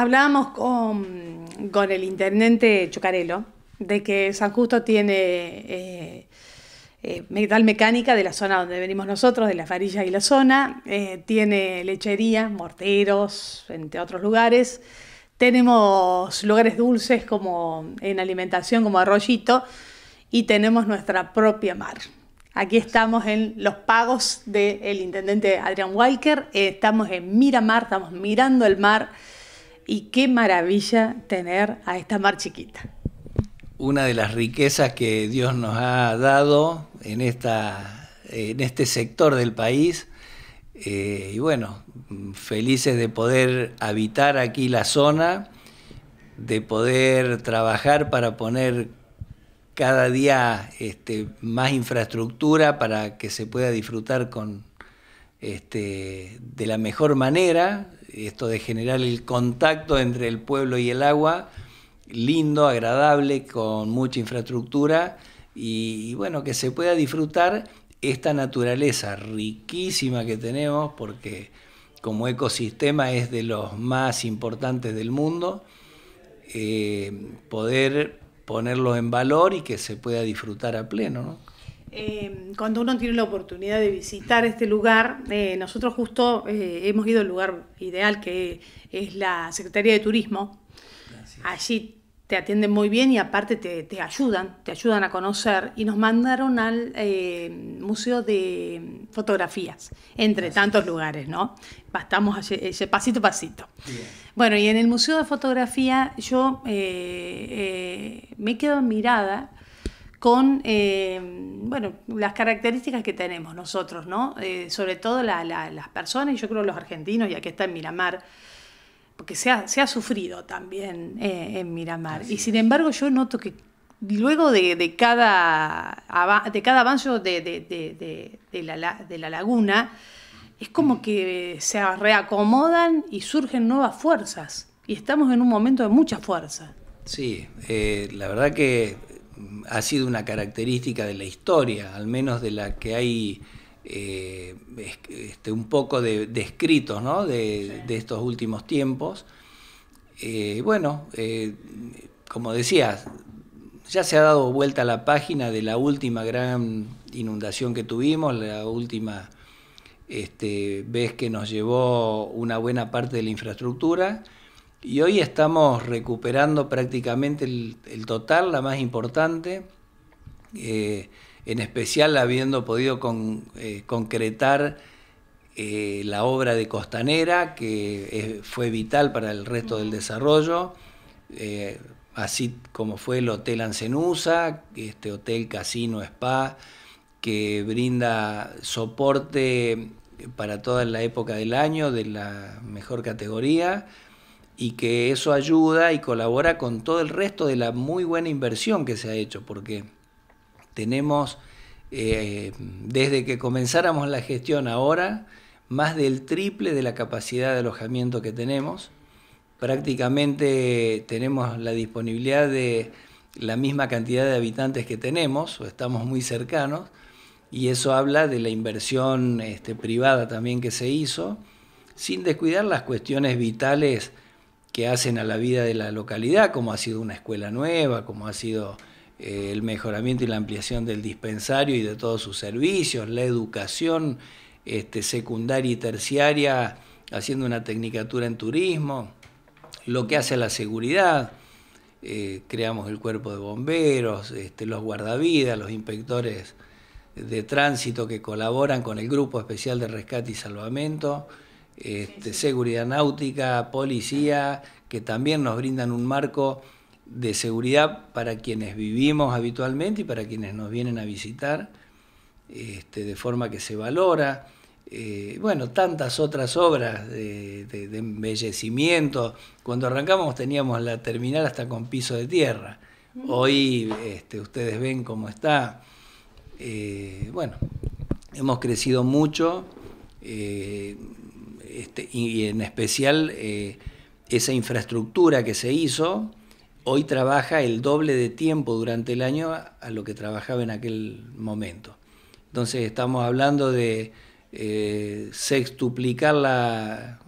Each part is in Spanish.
Hablábamos con, el intendente chocarelo de que San Justo tiene eh, eh, metal mecánica de la zona donde venimos nosotros, de las farilla y la zona, eh, tiene lechería, morteros, entre otros lugares. Tenemos lugares dulces como en alimentación, como arroyito, y tenemos nuestra propia mar. Aquí estamos en los pagos del intendente Adrián Walker, estamos en Miramar, estamos mirando el mar y qué maravilla tener a esta mar chiquita. Una de las riquezas que Dios nos ha dado en, esta, en este sector del país. Eh, y bueno, felices de poder habitar aquí la zona, de poder trabajar para poner cada día este, más infraestructura para que se pueda disfrutar con, este, de la mejor manera, esto de generar el contacto entre el pueblo y el agua, lindo, agradable, con mucha infraestructura y, bueno, que se pueda disfrutar esta naturaleza riquísima que tenemos porque como ecosistema es de los más importantes del mundo, eh, poder ponerlo en valor y que se pueda disfrutar a pleno. Em, cuando uno tiene la oportunidad de visitar este lugar, eh, nosotros justo eh, hemos ido al lugar ideal que es la Secretaría de Turismo. Allí te atienden muy bien y aparte te, ayudan, te ayudan a conocer y nos mandaron al em, Museo de Fotografías, entre tantos lugares, ¿no? Bastamos pasito a pasito. Bueno, y en el Museo de Fotografía yo eh, me quedo mirada con eh, bueno, las características que tenemos nosotros, ¿no? Eh, sobre todo las personas, y yo creo los argentinos, ya que está en Miramar, porque se ha, se ha sufrido también eh, en Miramar. y sin embargo yo noto que luego de, cada, de cada avance de, la, laguna, es como que se reacomodan y surgen nuevas fuerzas. Y estamos en un momento de mucha fuerza. Sí, la verdad que ha sido una característica de la historia, al menos de la que hay eh, este, un poco de, escritos de, estos últimos tiempos. Eh, bueno, eh, como decías, ya se ha dado vuelta la página de la última gran inundación que tuvimos, la última este, vez que nos llevó una buena parte de la infraestructura y hoy estamos recuperando prácticamente el, total, la más importante, eh, en especial habiendo podido eh, concretar eh, la obra de Costanera, que fue vital para el resto del desarrollo, así como fue el Hotel Ancenusa, este hotel, casino, spa, que brinda soporte para toda la época del año de la mejor categoría y que eso ayuda y colabora con todo el resto de la muy buena inversión que se ha hecho, porque tenemos, eh, desde que comenzáramos la gestión ahora, más del triple de la capacidad de alojamiento que tenemos. Prácticamente tenemos la disponibilidad de la misma cantidad de habitantes que tenemos, o estamos muy cercanos, y eso habla de la inversión este, privada también que se hizo, sin descuidar las cuestiones vitales que hacen a la vida de la localidad, como ha sido una escuela nueva, como ha sido eh, el mejoramiento y la ampliación del dispensario y de todos sus servicios, la educación este, secundaria y terciaria, haciendo una tecnicatura en turismo, lo que hace a la seguridad. Eh, creamos el cuerpo de bomberos, este, los guardavidas, los inspectores de tránsito que colaboran con el Grupo Especial de Rescate y Salvamento. Este, seguridad náutica, policía, que también nos brindan un marco de seguridad para quienes vivimos habitualmente y para quienes nos vienen a visitar, este, de forma que se valora. Eh, bueno, tantas otras obras de, embellecimiento. Cuando arrancamos teníamos la terminal hasta con piso de tierra. Hoy este, ustedes ven cómo está. Eh, bueno, hemos crecido mucho. Eh, este, y en especial eh, esa infraestructura que se hizo, hoy trabaja el doble de tiempo durante el año a lo que trabajaba en aquel momento. Entonces estamos hablando de eh, sextuplicar la,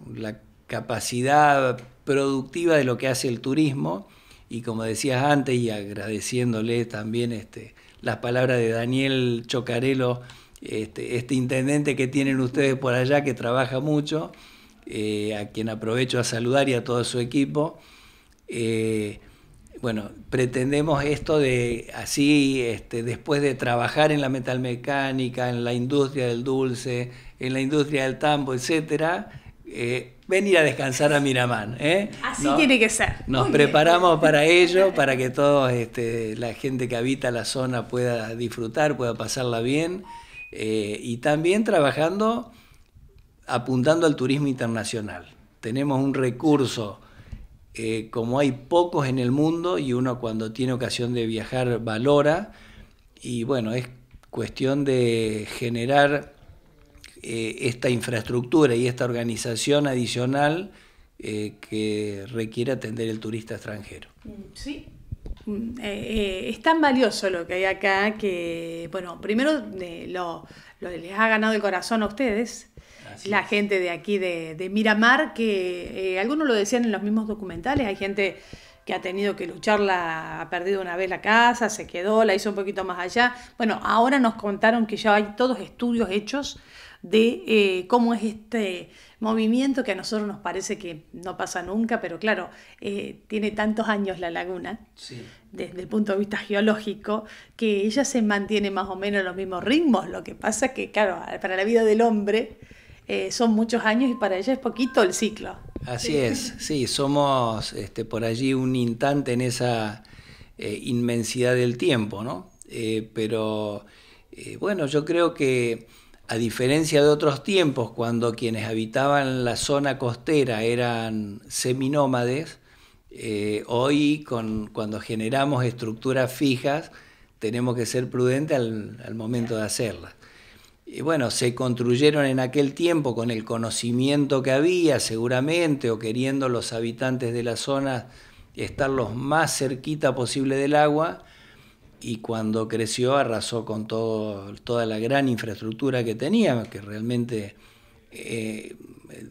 capacidad productiva de lo que hace el turismo y como decías antes y agradeciéndole también este, las palabras de Daniel Chocarelo, este, este, intendente que tienen ustedes por allá, que trabaja mucho, eh, a quien aprovecho a saludar y a todo su equipo. Eh, bueno, pretendemos esto de así, este, después de trabajar en la metalmecánica, en la industria del dulce, en la industria del tambo, etcétera, eh, venir a descansar a Miramán. Así tiene que ser. Nos preparamos para ello, para que toda este, la gente que habita la zona pueda disfrutar, pueda pasarla bien. Eh, y también trabajando apuntando al turismo internacional. Tenemos un recurso, eh, como hay pocos en el mundo y uno cuando tiene ocasión de viajar valora, y bueno, es cuestión de generar eh, esta infraestructura y esta organización adicional que requiere atender el turista extranjero. Sí, Mm, eh, eh, es tan valioso lo que hay acá que, bueno, primero eh, lo, les ha ganado el corazón a ustedes, la gente de aquí de, Miramar, que algunos lo decían en los mismos documentales, hay gente que ha tenido que lucharla, ha perdido una vez la casa, se quedó, la hizo un poquito más allá. Bueno, ahora nos contaron que ya hay todos estudios hechos de eh, cómo es este movimiento que a nosotros nos parece que no pasa nunca, pero claro, eh, tiene tantos años la laguna, desde el punto de vista geológico, que ella se mantiene más o menos en los mismos ritmos. Lo que pasa es que, claro, para la vida del hombre eh, son muchos años y para ella es poquito el ciclo. Así es, sí, somos este, por allí un instante en esa inmensidad del tiempo, ¿no? pero bueno, yo creo que a diferencia de otros tiempos, cuando quienes habitaban la zona costera eran seminómades, eh, hoy cuando generamos estructuras fijas tenemos que ser prudentes al, momento de hacerlas. Y bueno, se construyeron en aquel tiempo con el conocimiento que había seguramente o queriendo los habitantes de la zona estar los más cerquita posible del agua, y cuando creció arrasó con toda la gran infraestructura que tenía, que realmente eh,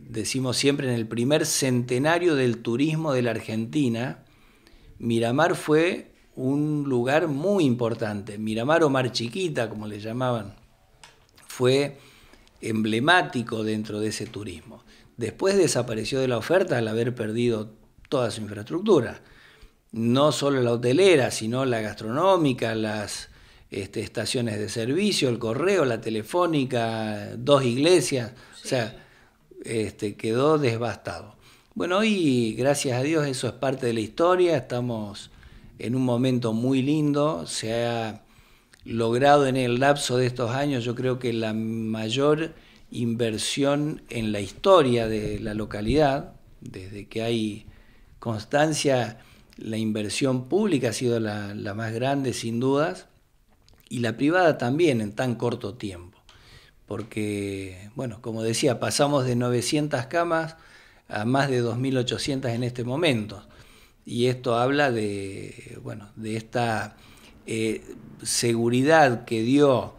decimos siempre en el primer centenario del turismo de la Argentina, Miramar fue un lugar muy importante. Miramar o Mar Chiquita, como le llamaban, fue emblemático dentro de ese turismo. Después desapareció de la oferta al haber perdido toda su infraestructura no solo la hotelera, sino la gastronómica, las este, estaciones de servicio, el correo, la telefónica, dos iglesias, o sea, este, quedó devastado. Bueno, y gracias a Dios, eso es parte de la historia, estamos en un momento muy lindo, se ha logrado en el lapso de estos años, yo creo que la mayor inversión en la historia de la localidad, desde que hay constancia la inversión pública ha sido la, más grande, sin dudas, y la privada también en tan corto tiempo. Porque, bueno, como decía, pasamos de 900 camas a más de 2.800 en este momento. Y esto habla de, bueno, de esta eh, seguridad que dio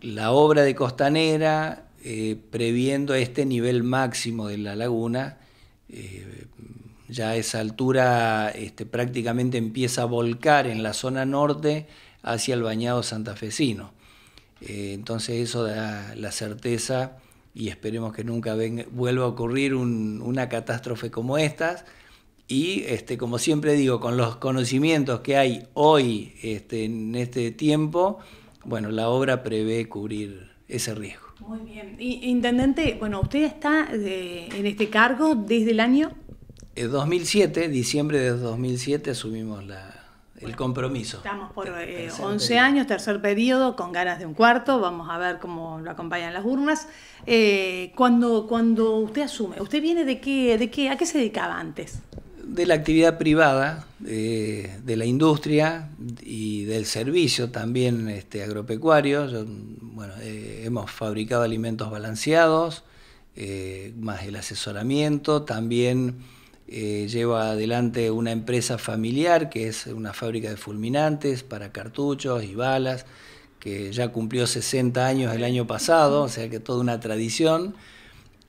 la obra de Costanera, eh, previendo este nivel máximo de la laguna, eh, ya a esa altura este, prácticamente empieza a volcar en la zona norte hacia el bañado santafesino. Eh, entonces eso da la certeza y esperemos que nunca venga, vuelva a ocurrir una catástrofe como estas. Y este, como siempre digo, con los conocimientos que hay hoy este, en este tiempo, bueno, la obra prevé cubrir ese riesgo. Muy bien. Intendente, bueno, usted está eh, en este cargo desde el año 2007, eh, diciembre de 2007, asumimos el compromiso. Estamos por 11 eh, años, tercer periodo, con ganas de un cuarto, vamos a ver cómo lo acompañan las urnas. Eh, cuando, cuando usted asume, ¿usted viene de qué, de qué, a qué se dedicaba antes? De la actividad privada, de la industria y del servicio también este, agropecuario. bueno, hemos fabricado alimentos balanceados, más el asesoramiento, también eh, lleva adelante una empresa familiar que es una fábrica de fulminantes para cartuchos y balas, que ya cumplió 60 años el año pasado, o sea que toda una tradición,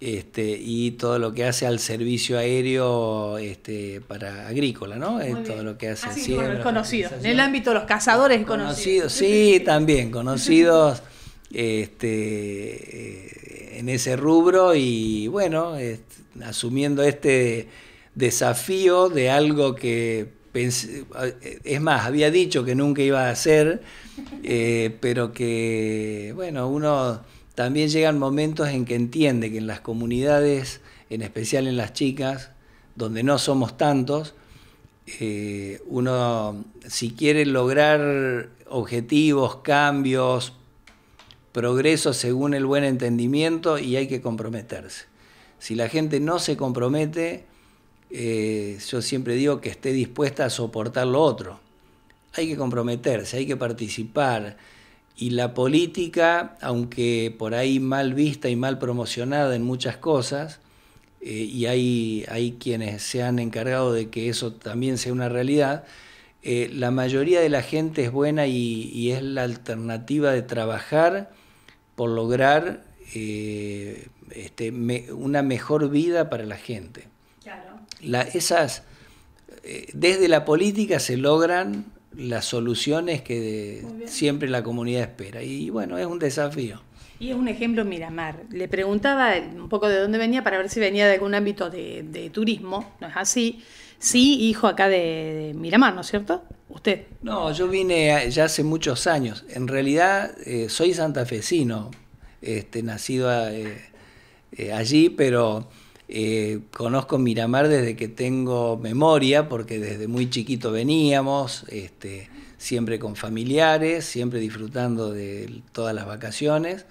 este, y todo lo que hace al servicio aéreo este, para agrícola, ¿no? todo lo que hace. Así ah, en el ámbito de los cazadores conocidos. Conocidos, sí, también, conocidos. Este, eh, en ese rubro y bueno, asumiendo este desafío de algo que es más, había dicho que nunca iba a hacer, eh, pero que, bueno, uno también llegan momentos en que entiende que en las comunidades, en especial en las chicas, donde no somos tantos, eh, uno si quiere lograr objetivos, cambios, progresos según el buen entendimiento y hay que comprometerse. Si la gente no se compromete, eh, yo siempre digo que esté dispuesta a soportar lo otro. Hay que comprometerse, hay que participar. Y la política, aunque por ahí mal vista y mal promocionada en muchas cosas, eh, y hay, hay, quienes se han encargado de que eso también sea una realidad, eh, la mayoría de la gente es buena y, es la alternativa de trabajar por lograr este, una mejor vida para la gente esas, eh, desde la política se logran las soluciones que siempre la comunidad espera. Y bueno, es un desafío. Y es un ejemplo Miramar. Le preguntaba un poco de dónde venía para ver si venía de algún ámbito de, turismo, no es así. Sí, hijo acá de, Miramar, ¿no es cierto? Usted. No, yo vine ya hace muchos años. En realidad eh, soy santafesino, este, nacido eh, allí, pero eh, conozco Miramar desde que tengo memoria, porque desde muy chiquito veníamos, este, siempre con familiares, siempre disfrutando de todas las vacaciones.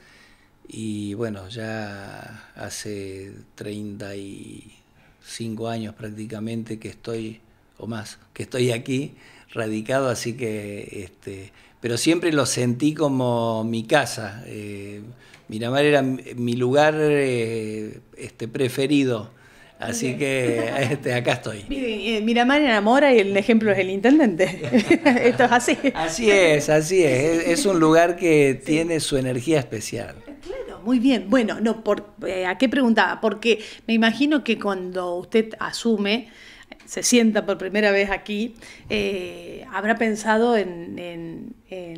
Y bueno, ya hace 35 años prácticamente que estoy, o más, que estoy aquí radicado, así que este, pero siempre lo sentí como mi casa. Eh, Miramar era mi lugar eh, este, preferido. Así que este, acá estoy. Miramar enamora y el ejemplo es el intendente. Esto es así. Así es, así es. Es, un lugar que tiene su energía especial. Claro, muy bien. Bueno, no, por, eh, ¿a qué preguntaba? Porque me imagino que cuando usted asume, se sienta por primera vez aquí, eh, habrá pensado en,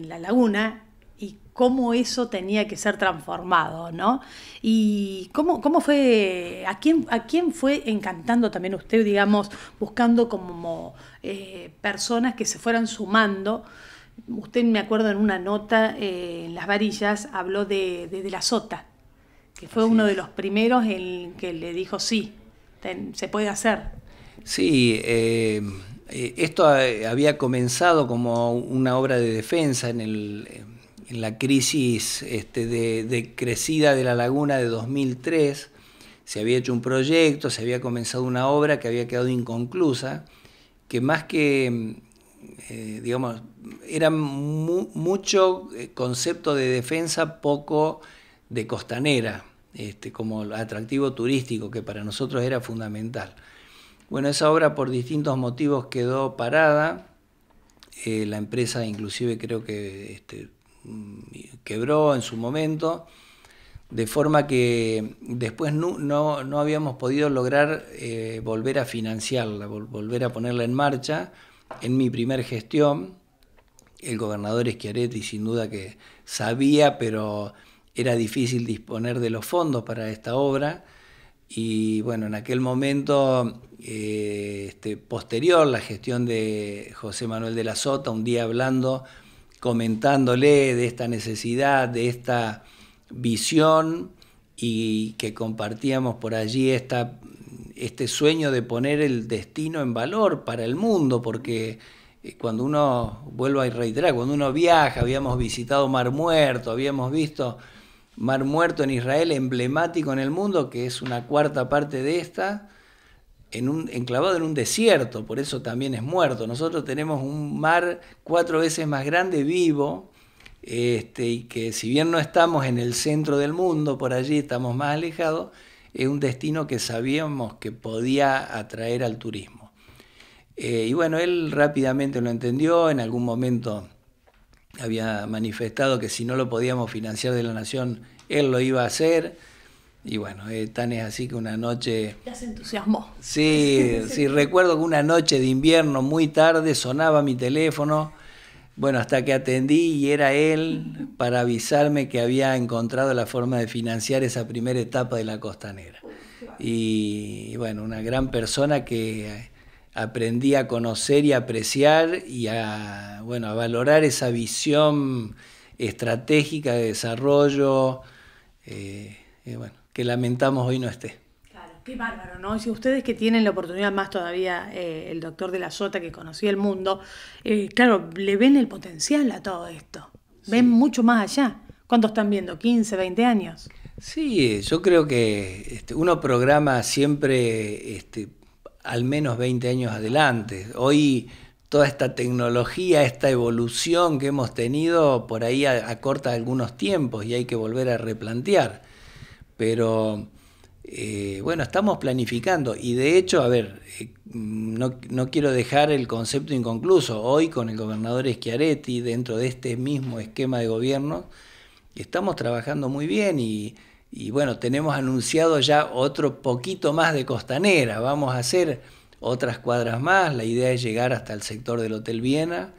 la laguna y cómo eso tenía que ser transformado, ¿no? Y cómo, cómo fue, a quién, a quién fue encantando también usted, digamos, buscando como eh, personas que se fueran sumando. Usted me acuerdo en una nota eh, en Las Varillas habló de, de, la sota, que fue uno de los primeros en que le dijo sí, se puede hacer. Sí, eh, eh, esto eh, había comenzado como una obra de defensa en, la crisis este, de, crecida de la laguna de 2003. Se había hecho un proyecto, se había comenzado una obra que había quedado inconclusa, que más que, digamos, era mucho concepto de defensa, poco de costanera, este, como atractivo turístico, que para nosotros era fundamental. Bueno, esa obra por distintos motivos quedó parada. Eh, la empresa inclusive creo que este, mm, quebró en su momento, de forma que después no, habíamos podido lograr eh, volver a financiarla, volver a ponerla en marcha. En mi primer gestión, el gobernador Schiaretti sin duda que sabía, pero era difícil disponer de los fondos para esta obra y bueno, en aquel momento, eh, este, posterior, la gestión de José Manuel de la Sota, un día hablando, comentándole de esta necesidad, de esta visión y que compartíamos por allí esta, este sueño de poner el destino en valor para el mundo, porque eh, cuando uno, vuelvo a reiterar, cuando uno viaja, habíamos visitado Mar Muerto, habíamos visto Mar Muerto en Israel, emblemático en el mundo, que es una cuarta parte de esta, en un, enclavado en un desierto, por eso también es muerto. Nosotros tenemos un mar cuatro veces más grande vivo, este, y que si bien no estamos en el centro del mundo, por allí estamos más alejados, es un destino que sabíamos que podía atraer al turismo. Eh, y bueno, él rápidamente lo entendió, en algún momento había manifestado que si no lo podíamos financiar de la nación, él lo iba a hacer. Y bueno, eh, tan es así que una noche... Ya se entusiasmó. Sí, sí, recuerdo que una noche de invierno muy tarde sonaba mi teléfono, bueno, hasta que atendí y era él para avisarme que había encontrado la forma de financiar esa primera etapa de la costanera. y bueno, una gran persona que eh, aprendí a conocer y apreciar y a, bueno, a valorar esa visión estratégica de desarrollo eh, que lamentamos hoy no esté. Claro, qué bárbaro, ¿no? Si ustedes que tienen la oportunidad más todavía, eh, el doctor de la Sota que conocía el mundo, eh, claro, le ven el potencial a todo esto, ven mucho más allá. ¿Cuánto están viendo? ¿15, 20 años? Sí, yo creo que este, uno programa siempre este, al menos 20 años adelante. Hoy toda esta tecnología, esta evolución que hemos tenido, por ahí acorta algunos tiempos y hay que volver a replantear. Pero eh, bueno, estamos planificando y de hecho, a ver, eh, no, no, quiero dejar el concepto inconcluso. Hoy con el gobernador Schiaretti, dentro de este mismo esquema de gobierno, estamos trabajando muy bien y y bueno, tenemos anunciado ya otro poquito más de costanera. Vamos a hacer otras cuadras más. La idea es llegar hasta el sector del Hotel Viena,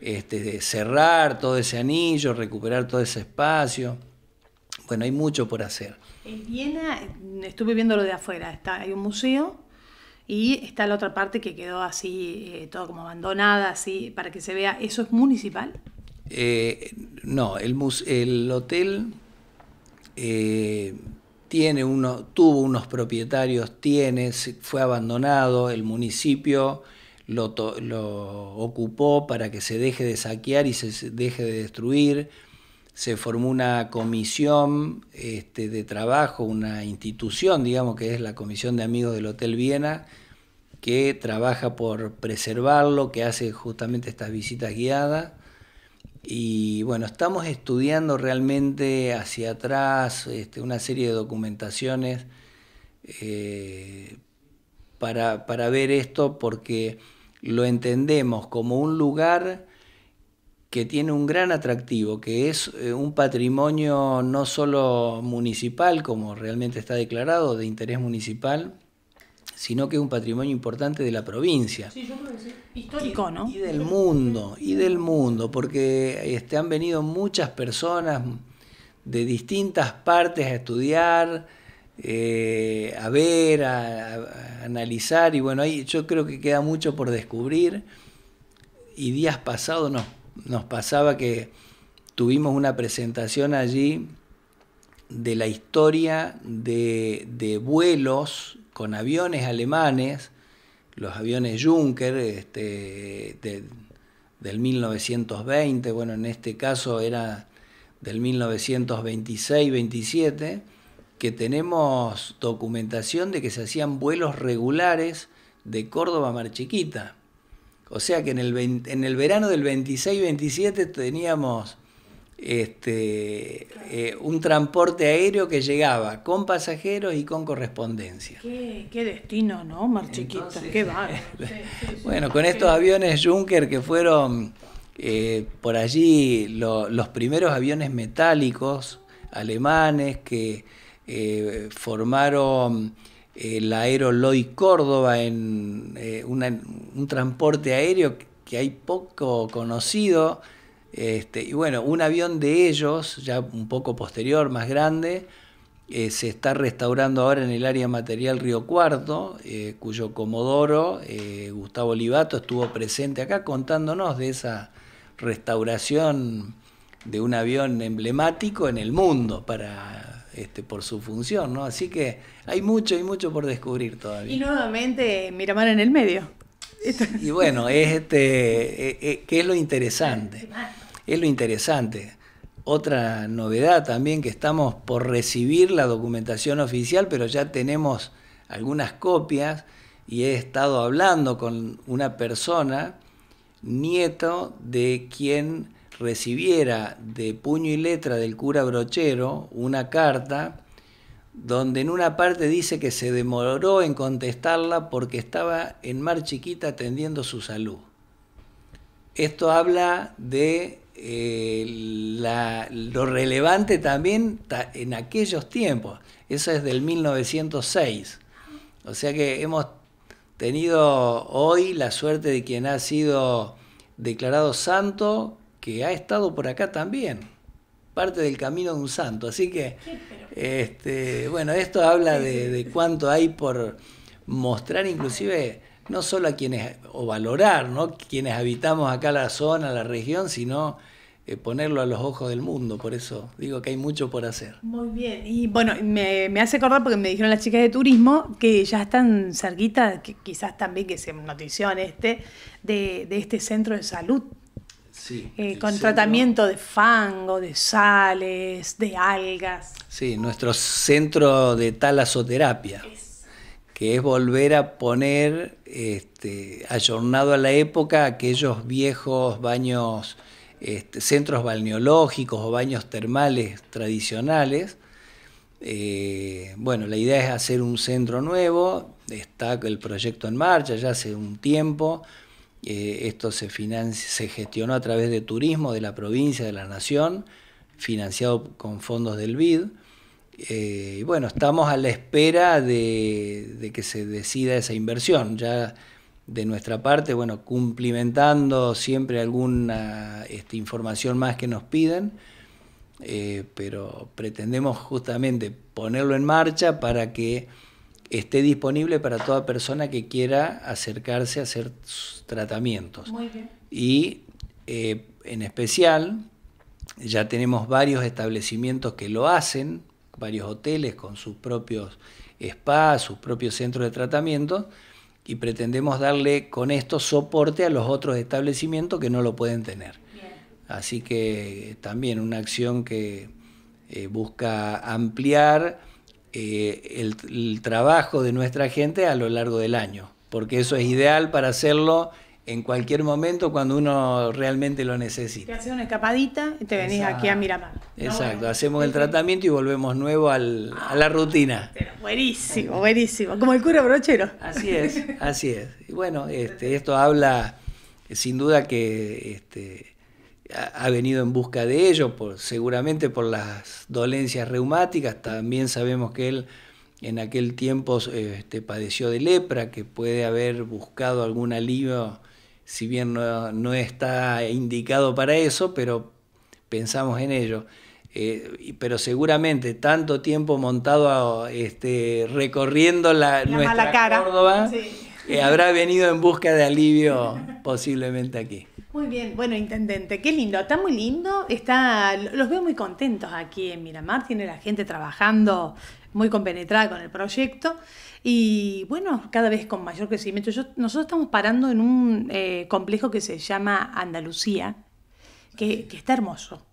este, cerrar todo ese anillo, recuperar todo ese espacio. Bueno, hay mucho por hacer. En Viena, mm, estuve viendo lo de afuera, está, hay un museo y está la otra parte que quedó así, eh, todo como abandonada, así, para que se vea. ¿Eso es municipal? Eh, no, el, el hotel eh, tiene uno, tuvo unos propietarios, fue abandonado, el municipio lo, lo, ocupó para que se deje de saquear y se deje de destruir. Se formó una comisión este, de trabajo, una institución, digamos, que es la Comisión de Amigos del Hotel Viena, que trabaja por preservarlo, que hace justamente estas visitas guiadas. Y bueno, estamos estudiando realmente hacia atrás este, una serie de documentaciones eh, para, para ver esto porque lo entendemos como un lugar que tiene un gran atractivo, que es eh, un patrimonio no solo municipal, como realmente está declarado, de interés municipal, sino que es un patrimonio importante de la provincia. Sí, yo creo que sí. Histórico, y, ¿no? Y del mundo, y del mundo, porque este, han venido muchas personas de distintas partes a estudiar, eh, a ver, a, analizar, y bueno, ahí yo creo que queda mucho por descubrir. Y días pasados nos, nos pasaba que tuvimos una presentación allí de la historia de, vuelos con aviones alemanes, los aviones Junker este, del 1920, bueno, en este caso era del 1926-27, que tenemos documentación de que se hacían vuelos regulares de Córdoba a Mar Chiquita. O sea que en el, en el verano del 26-27 teníamos este, eh, un transporte aéreo que llegaba con pasajeros y con correspondencia. Qué, destino, ¿no, Mar qué bueno, con estos aviones Junker que fueron eh, por allí los primeros aviones metálicos alemanes que eh, formaron el Lloyd Córdoba en un transporte aéreo que hay poco conocido este, y bueno, un avión de ellos, ya un poco posterior, más grande, eh, se está restaurando ahora en el área material Río Cuarto, eh, cuyo comodoro eh, Gustavo Libato estuvo presente acá contándonos de esa restauración de un avión emblemático en el mundo para este, por su función, ¿no? Así que hay mucho y mucho por descubrir todavía. Y nuevamente Miramar en el medio. Y bueno, este, qué es lo interesante es lo interesante. Otra novedad también que estamos por recibir la documentación oficial, pero ya tenemos algunas copias y he estado hablando con una persona, nieto de quien recibiera de puño y letra del cura Brochero una carta donde en una parte dice que se demoró en contestarla porque estaba en Mar Chiquita atendiendo su salud. Esto habla de eh, lo relevante también en aquellos tiempos. Eso es del 1906. O sea que hemos tenido hoy la suerte de quien ha sido declarado santo, que ha estado por acá también, parte del camino de un santo. Así que, este, bueno, esto habla de cuánto hay por mostrar, inclusive no solo a quienes, o valorar, ¿no? Quienes habitamos acá la zona, la región, sino eh, ponerlo a los ojos del mundo. Por eso digo que hay mucho por hacer. Muy bien. Y bueno, me, hace acordar porque me dijeron las chicas de turismo que ya están cerquita, que quizás también que se noticione este, de, este centro de salud. Sí, eh, con tratamiento de fango, de sales, de algas. Sí, nuestro centro de talasoterapia que es volver a poner, este, ayornado a la época, aquellos viejos baños, este, centros balneológicos o baños termales tradicionales. Eh, bueno, la idea es hacer un centro nuevo, está el proyecto en marcha ya hace un tiempo, eh, esto se, se gestionó a través de turismo de la provincia, de la nación, financiado con fondos del BID. Eh, y bueno, estamos a la espera de, que se decida esa inversión. Ya de nuestra parte, bueno, cumplimentando siempre alguna este, información más que nos piden, eh, pero pretendemos justamente ponerlo en marcha para que esté disponible para toda persona que quiera acercarse a hacer tratamientos. Muy bien. Y eh, en especial, ya tenemos varios establecimientos que lo hacen, varios hoteles con sus propios spas, sus propios centros de tratamiento, y pretendemos darle con esto soporte a los otros establecimientos que no lo pueden tener. Así que también una acción que eh, busca ampliar eh, el trabajo de nuestra gente a lo largo del año, porque eso es ideal para hacerlo en cualquier momento cuando uno realmente lo necesita. Te haces una escapadita y te venís aquí a Miramar. Exacto, hacemos el tratamiento y volvemos nuevo al, ah, a la rutina. buenísimo, buenísimo, como el cura brochero. Así es, así es. Y bueno, este, esto habla sin duda que este, ha venido en busca de ello, por, seguramente por las dolencias reumáticas, también sabemos que él en aquel tiempo este, padeció de lepra, que puede haber buscado algún alivio si bien no, está indicado para eso, pero pensamos en ello. Eh, pero seguramente tanto tiempo montado este, recorriendo la, la nuestra cara. Córdoba eh, habrá venido en busca de alivio posiblemente aquí. Muy bien, bueno, intendente, qué lindo, está muy lindo, está, los veo muy contentos aquí en Miramar, tiene la gente trabajando muy compenetrada con el proyecto. Y bueno, cada vez con mayor crecimiento. nosotros estamos parando en un eh, complejo que se llama Andalucía, que, está hermoso.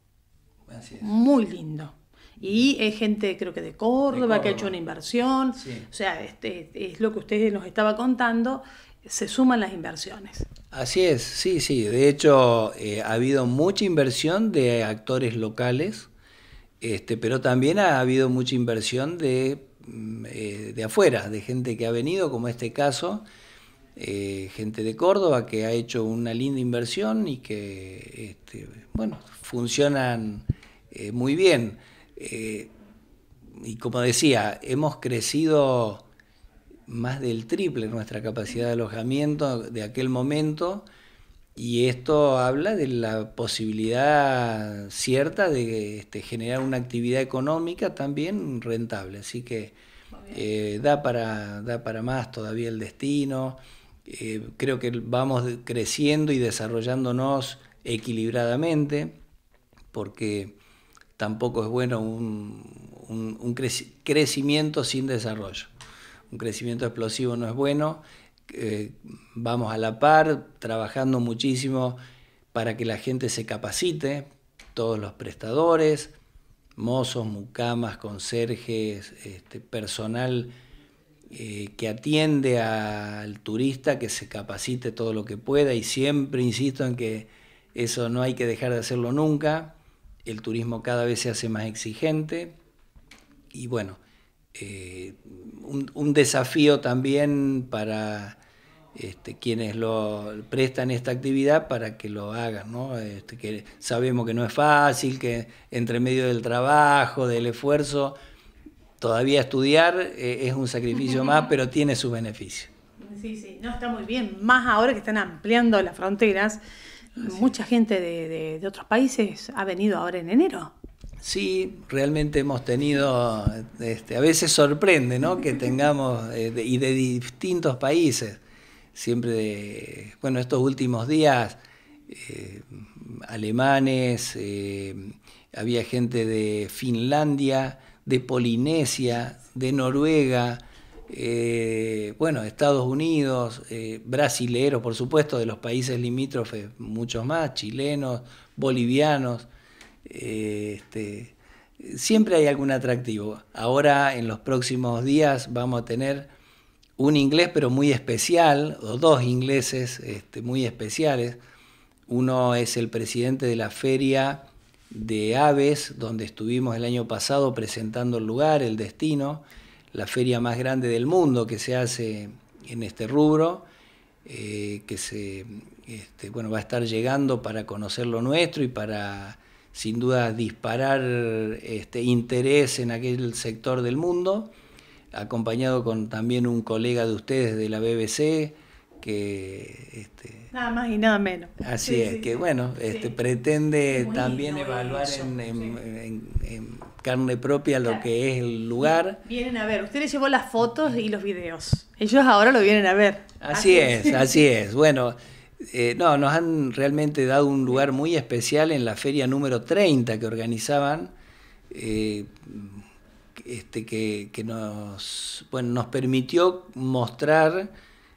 Muy lindo. Y hay gente, creo que de Córdoba, que ha hecho una inversión. O sea, este, es lo que usted nos estaba contando se suman las inversiones. Así es, sí, sí. De hecho, eh, ha habido mucha inversión de actores locales, este, pero también ha habido mucha inversión de Mm, eh, de afuera, de gente que ha venido, como este caso, eh, gente de Córdoba que ha hecho una linda inversión y que, este, bueno, funcionan eh, muy bien. y como decía, hemos crecido más del triple nuestra capacidad de alojamiento de aquel momento y esto habla de la posibilidad cierta de este, generar una actividad económica también rentable. Así que eh, da, para, para más todavía el destino. Eh, creo que vamos creciendo y desarrollándonos equilibradamente, porque tampoco es bueno un crecimiento sin desarrollo. Un crecimiento explosivo no es bueno, eh, vamos a la par, trabajando muchísimo para que la gente se capacite, todos los prestadores, mozos, mucamas, conserjes, este, personal eh, que atiende al turista, que se capacite todo lo que pueda y siempre insisto en que eso no hay que dejar de hacerlo nunca, el turismo cada vez se hace más exigente y bueno, eh, un, desafío también para este, quienes lo prestan esta actividad para que lo hagan, ¿no? Este, que sabemos que no es fácil, que entre medio del trabajo, del esfuerzo, todavía estudiar eh, es un sacrificio más, pero tiene su beneficio. Sí, sí, no, está muy bien. Más ahora que están ampliando las fronteras, mucha gente de otros países ha venido ahora en enero. Sí, realmente hemos tenido, este, a veces sorprende, ¿no? Que tengamos, eh, y de distintos países, siempre, de, bueno, estos últimos días, eh, alemanes, eh, había gente de Finlandia, de Polinesia, de Noruega, bueno, Estados Unidos, brasileños, por supuesto, de los países limítrofes, muchos más, chilenos, bolivianos. Este, siempre hay algún atractivo. Ahora, en los próximos días, vamos a tener un inglés, pero muy especial, o dos ingleses este, muy especiales. Uno es el presidente de la feria de aves, donde estuvimos el año pasado presentando el lugar, el destino, la feria más grande del mundo que se hace en este rubro, eh, que se, este, bueno, va a estar llegando para conocer lo nuestro y para sin duda disparar este, interés en aquel sector del mundo, acompañado con también un colega de ustedes de la BBC, que este, nada más y nada menos así es que bueno este pretende también evaluar en, carne propia lo que es el lugar vienen a ver ustedes llevó las fotos y los videos ellos ahora lo vienen a ver así es así es bueno eh, no, nos han realmente dado un lugar muy especial en la feria número 30 que organizaban, eh, este, que, nos, nos permitió mostrar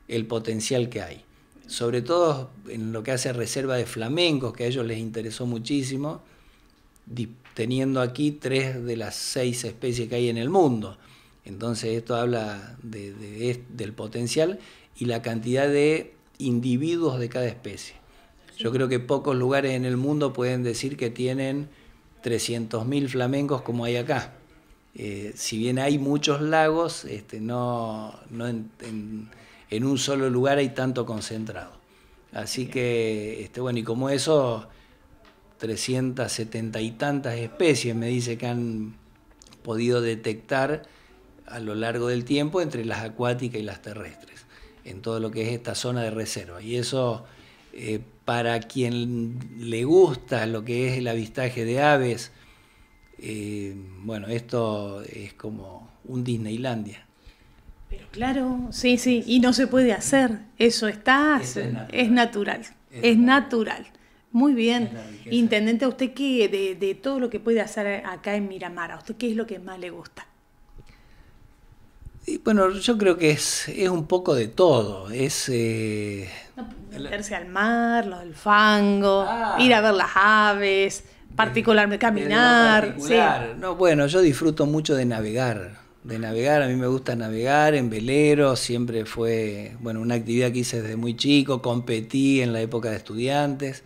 el potencial que hay. Sobre todo en lo que hace reserva de flamencos, que a ellos les interesó muchísimo, teniendo aquí tres de las seis especies que hay en el mundo. Entonces esto habla de, del potencial y la cantidad de individuos de cada especie. Yo creo que pocos lugares en el mundo pueden decir que tienen 300.000 flamencos como hay acá. Eh, si bien hay muchos lagos, este, no, en, un solo lugar hay tanto concentrado. Así que, este, bueno, y como eso, 370 y tantas especies me dice que han podido detectar a lo largo del tiempo entre las acuáticas y las terrestres en todo lo que es esta zona de reserva. Y eso, eh, para quien le gusta lo que es el avistaje de aves, eh, bueno, esto es como un Disneylandia. Pero claro, sí, sí, y no se puede hacer, eso está, es natural, es natural. Muy bien. Intendente, ¿a usted qué, de, todo lo que puede hacer acá en Miramar, ¿a usted qué es lo que más le gusta? Y bueno, yo creo que es, es un poco de todo. Es. Eh, meterse al mar, lo del fango, ah. ir a ver las aves, particularmente caminar. No, bueno, yo disfruto mucho de navegar. De navegar, a mí me gusta navegar en velero, siempre fue bueno una actividad que hice desde muy chico, competí en la época de estudiantes.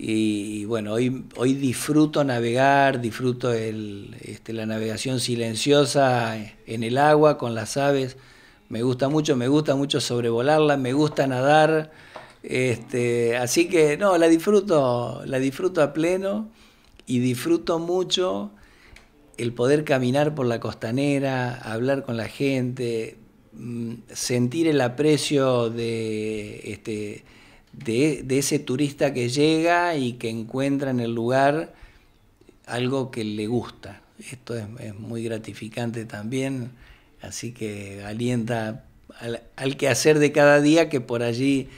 Y, bueno, hoy, hoy disfruto navegar, disfruto el, este, la navegación silenciosa en el agua con las aves. Me gusta mucho, me gusta mucho sobrevolarla, me gusta nadar. Este, así que no, la disfruto, la disfruto a pleno y disfruto mucho el poder caminar por la costanera, hablar con la gente, mm, sentir el aprecio de este, de, ese turista que llega y que encuentra en el lugar algo que le gusta. Esto es, muy gratificante también, así que alienta al, quehacer de cada día que por allí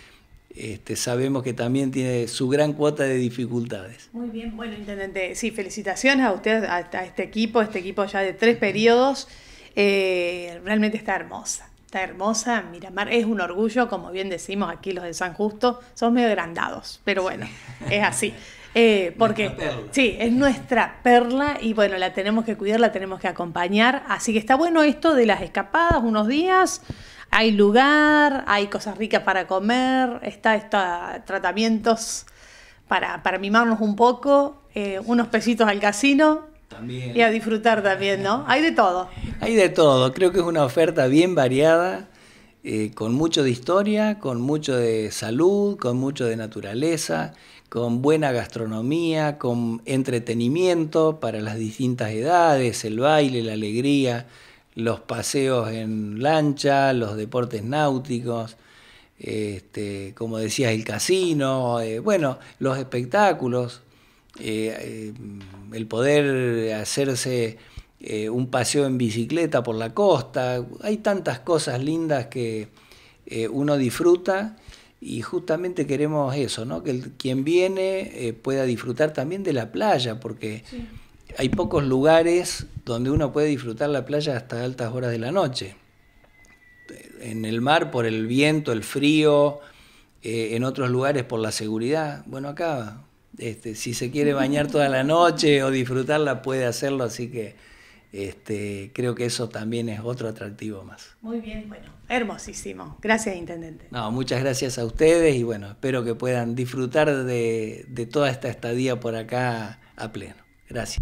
este, sabemos que también tiene su gran cuota de dificultades. Muy bien, bueno, intendente, sí, felicitaciones a usted, a, este equipo, este equipo ya de tres periodos, eh, realmente está hermosa está hermosa, Miramar, es un orgullo, como bien decimos aquí los de San Justo, son medio agrandados, pero bueno, es así. Eh, porque sí, es nuestra perla y bueno, la tenemos que cuidar, la tenemos que acompañar. Así que está bueno esto de las escapadas, unos días, hay lugar, hay cosas ricas para comer, está, está tratamientos para, para mimarnos un poco, eh, unos pesitos al casino, y a disfrutar también, ¿no? Hay de todo. Hay de todo. Creo que es una oferta bien variada, eh, con mucho de historia, con mucho de salud, con mucho de naturaleza, con buena gastronomía, con entretenimiento para las distintas edades, el baile, la alegría, los paseos en lancha, los deportes náuticos. Este, como decías, el casino, eh, bueno, los espectáculos, eh, em, el poder hacerse eh, un paseo en bicicleta por la costa. Hay tantas cosas lindas que eh, uno disfruta y justamente queremos eso, ¿no? que quien viene pueda disfrutar también de la playa, porque hay pocos lugares donde uno puede disfrutar la playa hasta altas horas de la noche. En el mar por el viento, el frío, en otros lugares por la seguridad. Bueno, acá este, si se quiere bañar toda la noche o disfrutarla, puede hacerlo, así que este, creo que eso también es otro atractivo más. Muy bien, bueno, hermosísimo. Gracias, Intendente. No, muchas gracias a ustedes y bueno, espero que puedan disfrutar de toda esta estadía por acá a pleno. Gracias.